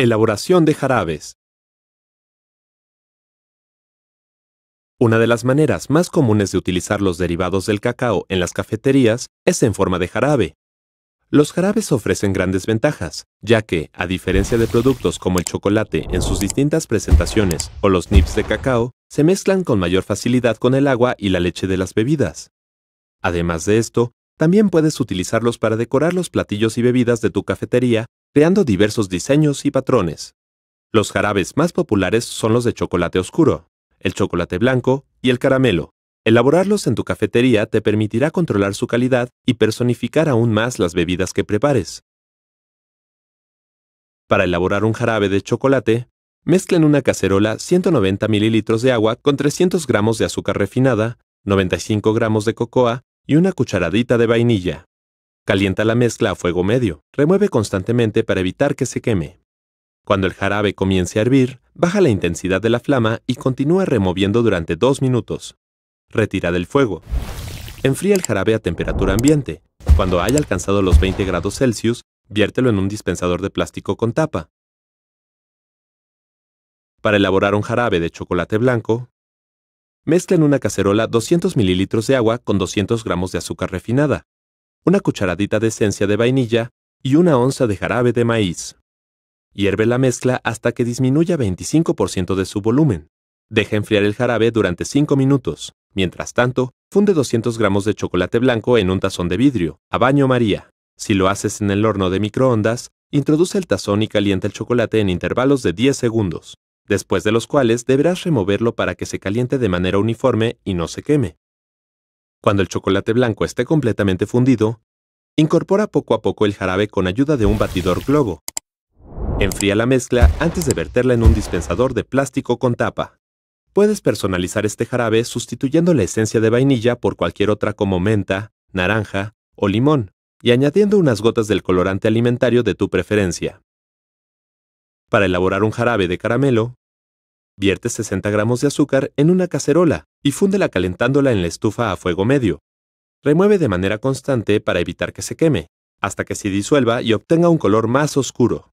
Elaboración de jarabes. Una de las maneras más comunes de utilizar los derivados del cacao en las cafeterías es en forma de jarabe. Los jarabes ofrecen grandes ventajas, ya que, a diferencia de productos como el chocolate en sus distintas presentaciones o los nips de cacao, se mezclan con mayor facilidad con el agua y la leche de las bebidas. Además de esto, también puedes utilizarlos para decorar los platillos y bebidas de tu cafetería creando diversos diseños y patrones. Los jarabes más populares son los de chocolate oscuro, el chocolate blanco y el caramelo. Elaborarlos en tu cafetería te permitirá controlar su calidad y personificar aún más las bebidas que prepares. Para elaborar un jarabe de chocolate, mezcla en una cacerola 190 ml de agua con 300 gramos de azúcar refinada, 95 gramos de cocoa y una cucharadita de vainilla. Calienta la mezcla a fuego medio, remueve constantemente para evitar que se queme. Cuando el jarabe comience a hervir, baja la intensidad de la flama y continúa removiendo durante dos minutos. Retira del fuego. Enfría el jarabe a temperatura ambiente. Cuando haya alcanzado los 20 grados Celsius, viértelo en un dispensador de plástico con tapa. Para elaborar un jarabe de chocolate blanco, mezcla en una cacerola 200 ml de agua con 200 gramos de azúcar refinada, una cucharadita de esencia de vainilla y una onza de jarabe de maíz. Hierve la mezcla hasta que disminuya 25% de su volumen. Deja enfriar el jarabe durante 5 minutos. Mientras tanto, funde 200 gramos de chocolate blanco en un tazón de vidrio, a baño María. Si lo haces en el horno de microondas, introduce el tazón y calienta el chocolate en intervalos de 10 segundos, después de los cuales deberás removerlo para que se caliente de manera uniforme y no se queme. Cuando el chocolate blanco esté completamente fundido, incorpora poco a poco el jarabe con ayuda de un batidor globo. Enfría la mezcla antes de verterla en un dispensador de plástico con tapa. Puedes personalizar este jarabe sustituyendo la esencia de vainilla por cualquier otra como menta, naranja o limón y añadiendo unas gotas del colorante alimentario de tu preferencia. Para elaborar un jarabe de caramelo, Vierte 60 gramos de azúcar en una cacerola y fúndela calentándola en la estufa a fuego medio. Remueve de manera constante para evitar que se queme, hasta que se disuelva y obtenga un color más oscuro.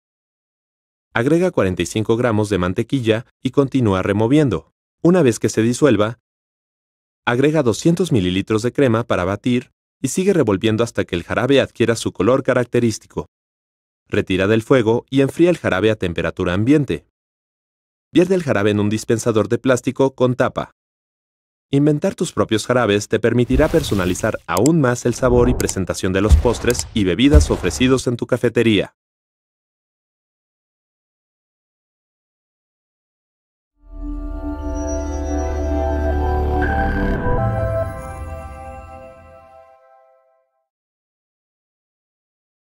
Agrega 45 gramos de mantequilla y continúa removiendo. Una vez que se disuelva, agrega 200 mililitros de crema para batir y sigue revolviendo hasta que el jarabe adquiera su color característico. Retira del fuego y enfría el jarabe a temperatura ambiente. Vierte el jarabe en un dispensador de plástico con tapa. Inventar tus propios jarabes te permitirá personalizar aún más el sabor y presentación de los postres y bebidas ofrecidos en tu cafetería.